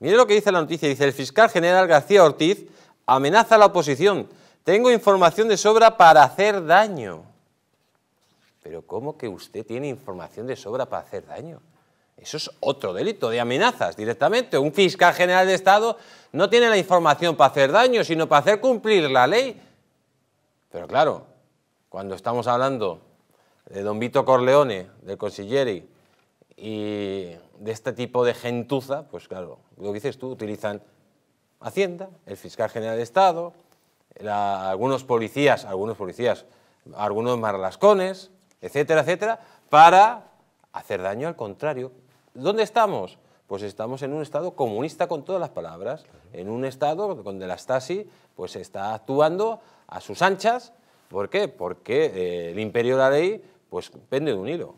Mire lo que dice la noticia, dice el fiscal general García Ortiz amenaza a la oposición. Tengo información de sobra para hacer daño. Pero ¿cómo que usted tiene información de sobra para hacer daño? Eso es otro delito de amenazas directamente. Un fiscal general de Estado no tiene la información para hacer daño, sino para hacer cumplir la ley. Pero claro, cuando estamos hablando de don Vito Corleone, del consigliere, y de este tipo de gentuza, pues claro, lo que dices tú, utilizan Hacienda, el Fiscal General de Estado, algunos policías, algunos policías, algunos marlascones, etcétera, etcétera, para hacer daño al contrario. ¿Dónde estamos? Pues estamos en un Estado comunista con todas las palabras, en un Estado donde la Stasi pues está actuando a sus anchas. ¿Por qué? Porque eh, el imperio de la ley pues pende de un hilo.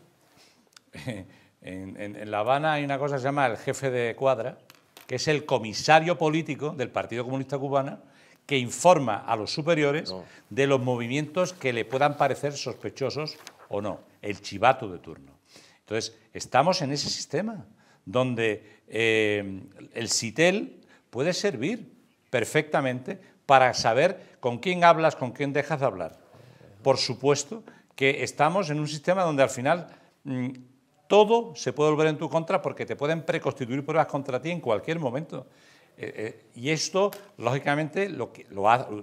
En, La Habana hay una cosa que se llama el jefe de cuadra, que es el comisario político del Partido Comunista Cubano, que informa a los superiores de los movimientos que le puedan parecer sospechosos o no, el chivato de turno. Entonces, estamos en ese sistema donde eh, el CITEL puede servir perfectamente para saber con quién hablas, con quién dejas de hablar. Por supuesto que estamos en un sistema donde al final mm, todo se puede volver en tu contra porque te pueden preconstituir pruebas contra ti en cualquier momento. Eh, eh, y esto, lógicamente, lo,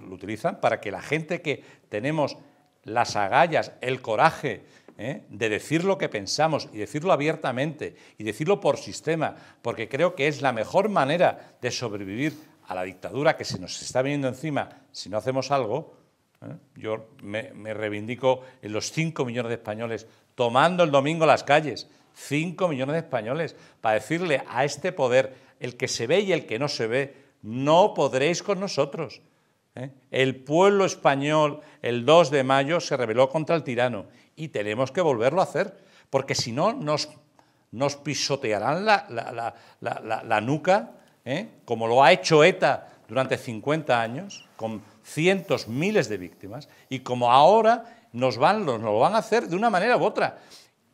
utilizan para que la gente que tenemos las agallas, el coraje eh, de decir lo que pensamos y decirlo abiertamente y decirlo por sistema, porque creo que es la mejor manera de sobrevivir a la dictadura que se nos está viniendo encima si no hacemos algo. Yo me, me reivindico en los 5 millones de españoles tomando el domingo las calles, 5 millones de españoles, para decirle a este poder, el que se ve y el que no se ve, no podréis con nosotros. ¿eh? El pueblo español el 2 de mayo se rebeló contra el tirano y tenemos que volverlo a hacer, porque si no nos, pisotearán la, nuca, ¿eh? como lo ha hecho ETA durante 50 años, con cientos, miles de víctimas, y como ahora nos, van, nos lo van a hacer de una manera u otra.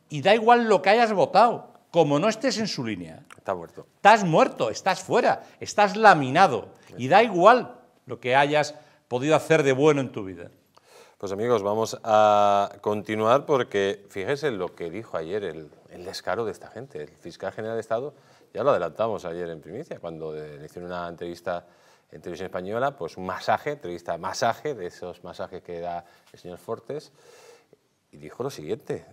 Y da igual lo que hayas votado, como no estés en su línea. Estás muerto. Estás muerto, estás fuera, estás laminado. Y da igual lo que hayas podido hacer de bueno en tu vida. Pues amigos, vamos a continuar porque fíjese lo que dijo ayer el, descaro de esta gente. El fiscal general de Estado, ya lo adelantamos ayer en primicia, cuando le hicieron una entrevista en televisión española, pues un masaje, entrevista masaje, de esos masajes que da el señor Fortes, y dijo lo siguiente.